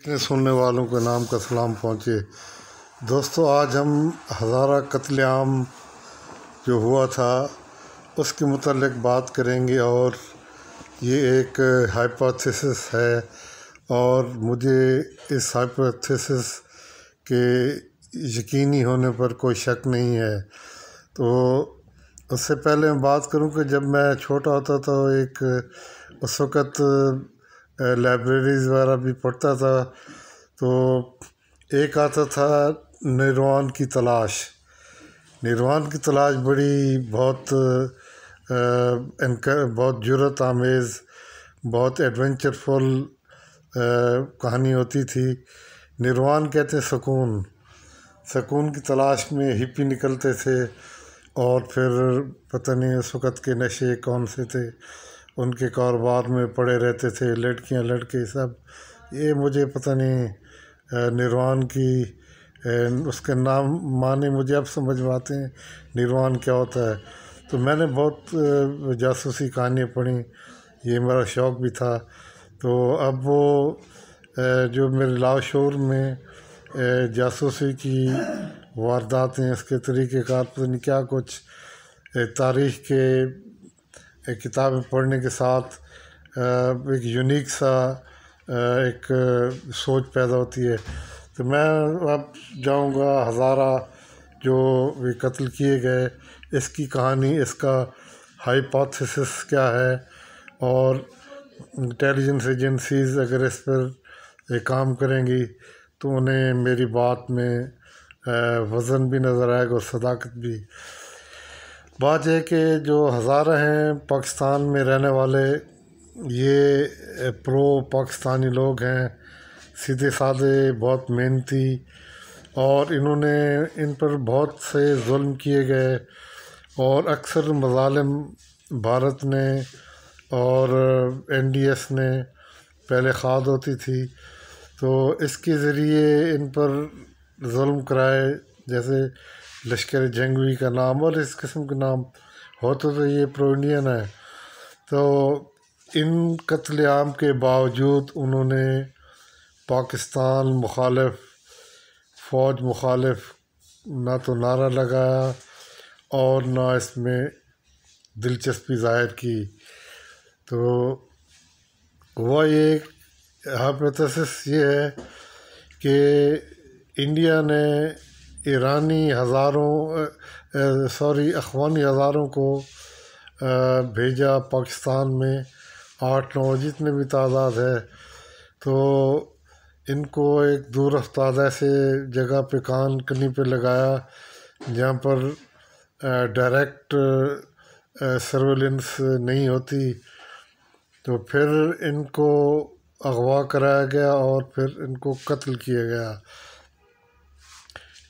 इतने सुनने वालों के नाम का सलाम पहुँचे दोस्तों आज हम हज़ारा कत्लेआम जो हुआ था उसके मतलब बात करेंगे और ये एक हाइपोथेसिस है और मुझे इस हाइपोथेसिस के यकीनी होने पर कोई शक नहीं है तो उससे पहले मैं बात करूं कि जब मैं छोटा होता तो एक उस वक़्त लाइब्रेरीज वगैरह भी पढ़ता था तो एक आता था निर्वाण की तलाश निर्वाण की तलाश बड़ी बहुत बहुत जरूरत आमेज़ बहुत एडवेंचरफुल कहानी होती थी निर्वाण कहते सुकून सुकून की तलाश में हिप्पी निकलते थे और फिर पता नहीं उस वक़्त के नशे कौन से थे उनके कारोबार में पड़े रहते थे लड़कियां लड़के सब ये मुझे पता नहीं निर्वाण की उसके नाम माने मुझे अब समझ में आते हैं निर्वाण क्या होता है तो मैंने बहुत जासूसी कहानियाँ पढ़ी ये मेरा शौक़ भी था तो अब वो जो मेरे लाशोर में जासूसी की वारदातें इसके तरीक़ेकार पता नहीं क्या कुछ तारीख के एक किताबें पढ़ने के साथ एक यूनिक सा एक सोच पैदा होती है तो मैं अब जाऊंगा हज़ारा जो भी कत्ल किए गए इसकी कहानी इसका हाइपोथेसिस क्या है और इंटेलिजेंस एजेंसीज अगर इस पर काम करेंगी तो उन्हें मेरी बात में वज़न भी नज़र आएगा और सदाकत भी बात यह कि जो हज़ार हैं पाकिस्तान में रहने वाले ये प्रो पाकिस्तानी लोग हैं सीधे साधे बहुत मेहनती और इन्होंने इन पर बहुत से जुल्म किए गए और अक्सर मजालम भारत ने और एनडीएस ने पहले खाद होती थी तो इसके ज़रिए इन पर जुल्म कराए जैसे लश्कर जंगवी का नाम और इस किस्म के नाम होते तो, तो ये प्रो है तो इन कत्लेआम के बावजूद उन्होंने पाकिस्तान मुखालफ फ़ौज मुखालफ ना तो नारा लगाया और ना इसमें दिलचस्पी ज़ाहिर की तो वह ये हाइपोथेसिस ये है कि इंडिया ने ईरानी हज़ारों सॉरी अखवानी हज़ारों को भेजा पाकिस्तान में आठ नौ जितने भी तादाद है तो इनको एक दूर अफ्तादा से जगह पे कान कनी पे लगाया जहाँ पर डायरेक्ट सर्वेलेंस नहीं होती तो फिर इनको अगवा कराया गया और फिर इनको कत्ल किया गया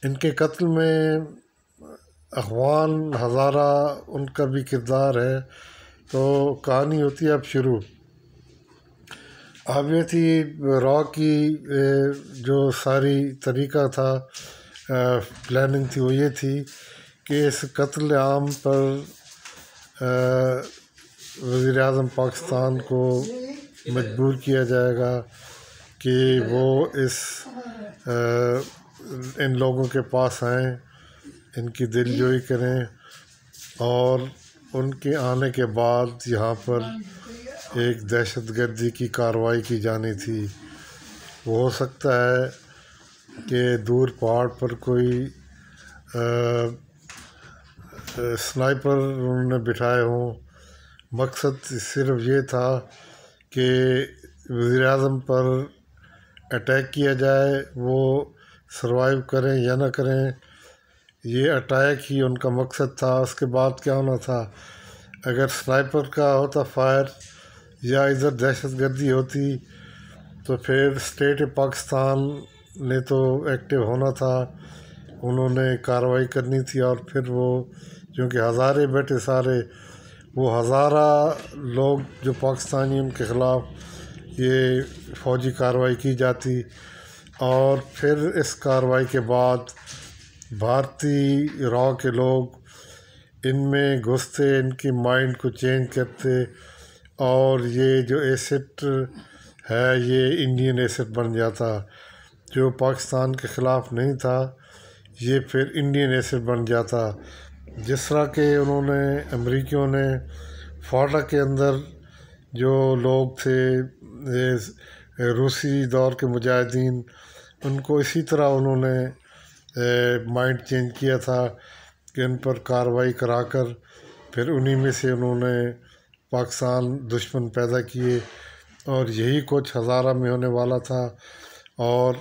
इनके कत्ल में अखवान हज़ारा उनका भी किरदार है तो कहानी होती है अब शुरू अब ये थी रॉ की जो सारी तरीका था प्लानिंग थी वो ये थी कि इस कत्ल आम पर वज़ी अजम पाकिस्तान को मजबूर किया जाएगा कि वो इस आ, इन लोगों के पास आएं इनकी दिल जोई करें और उनके आने के बाद यहाँ पर एक दहशत गर्दी की कार्रवाई की जानी थी वो हो सकता है कि दूर पहाड़ पर कोई आ, स्नाइपर उन्होंने बिठाए हों मकसद सिर्फ ये था कि वज़ी अजम पर अटैक किया जाए वो सर्वाइव करें या ना करें ये अटैक ही उनका मकसद था उसके बाद क्या होना था अगर स्नाइपर का होता फायर या इधर दहशत गर्दी होती तो फिर स्टेट पाकिस्तान ने तो एक्टिव होना था उन्होंने कार्रवाई करनी थी और फिर वो क्योंकि हज़ारे बैठे सारे वो हज़ारा लोग जो पाकिस्तानी उनके ख़िलाफ़ ये फ़ौजी कार्रवाई की जाती और फिर इस कार्रवाई के बाद भारतीय रॉ के लोग इनमें घुसते इनकी माइंड को चेंज करते और ये जो एसेट है ये इंडियन एसेट बन जाता जो पाकिस्तान के ख़िलाफ़ नहीं था ये फिर इंडियन एसेट बन जाता जिस तरह के उन्होंने अमरीकियों ने फाटा के अंदर जो लोग थे रूसी दौर के मुजाहिदीन उनको इसी तरह उन्होंने माइंड चेंज किया था कि इन पर कार्रवाई कराकर फिर उन्हीं में से उन्होंने पाकिस्तान दुश्मन पैदा किए और यही कुछ हज़ारा में होने वाला था और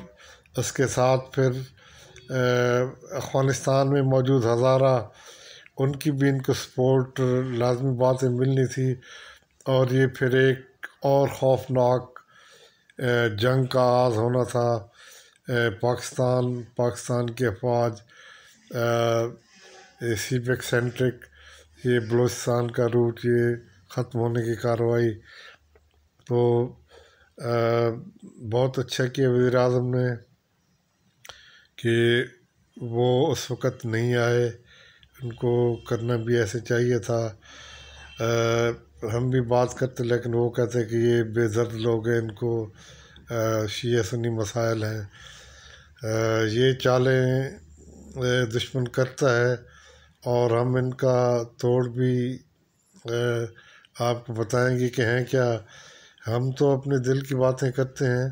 इसके साथ फिर अफ़गानिस्तान में मौजूद हज़ारा उनकी भी इनको सपोर्ट लाजमी बातें मिलनी थी और ये फिर एक और खौफनाक जंग का आज़ होना था पाकिस्तान पाकिस्तान के अफवाज सीपेक सेंट्रिक ये बलोचिस्तान का रूट ये ख़त्म होने की कार्रवाई तो आ, बहुत अच्छा किया वज़ी अजम ने कि वो उस वक़्त नहीं आए उनको करना भी ऐसे चाहिए था आ, हम भी बात करते लेकिन वो कहते कि ये बेदर्द लोग हैं इनको शी सुनी मसाइल हैं ये चालें दुश्मन करता है और हम इनका तोड़ भी आपको बताएंगे कि हैं क्या हम तो अपने दिल की बातें करते हैं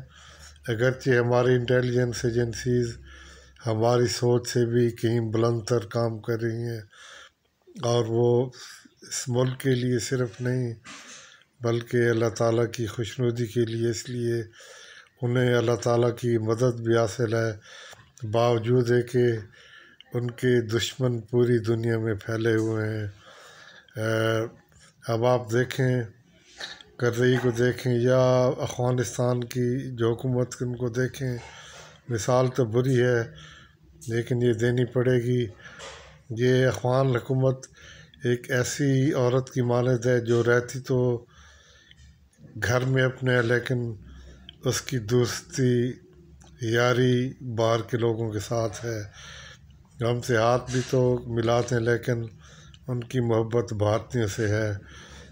अगरचे हमारी इंटेलिजेंस एजेंसीज़ हमारी सोच से भी कहीं बुलंद तर काम कर रही हैं और वो इस मुल्क के लिए सिर्फ नहीं बल्कि अल्लाह ताला की खुशनुदी के लिए इसलिए उन्हें अल्लाह ताला की मदद भी हासिल है बावजूद है कि उनके दुश्मन पूरी दुनिया में फैले हुए हैं अब आप देखें कर्रई को देखें या अफ़गानिस्तान की जो हुकूमत उनको देखें मिसाल तो बुरी है लेकिन ये देनी पड़ेगी ये अफ़गान हुकूमत एक ऐसी औरत की मानद है जो रहती तो घर में अपने लेकिन उसकी दोस्ती यारी बाहर के लोगों के साथ है हम से हाथ भी तो मिलाते हैं लेकिन उनकी मोहब्बत भारतीयों से है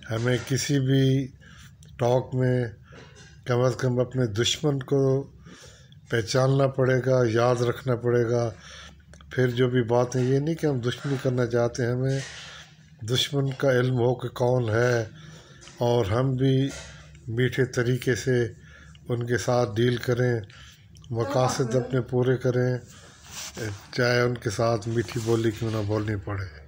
हमें किसी भी टॉक में कम अज़ कम अपने दुश्मन को पहचानना पड़ेगा याद रखना पड़ेगा फिर जो भी बातें ये नहीं कि हम दुश्मनी करना चाहते हैं हमें दुश्मन का इल्म हो कि कौन है और हम भी मीठे तरीके से उनके साथ डील करें मकासद अपने पूरे करें चाहे उनके साथ मीठी बोली क्यों ना बोलनी पड़े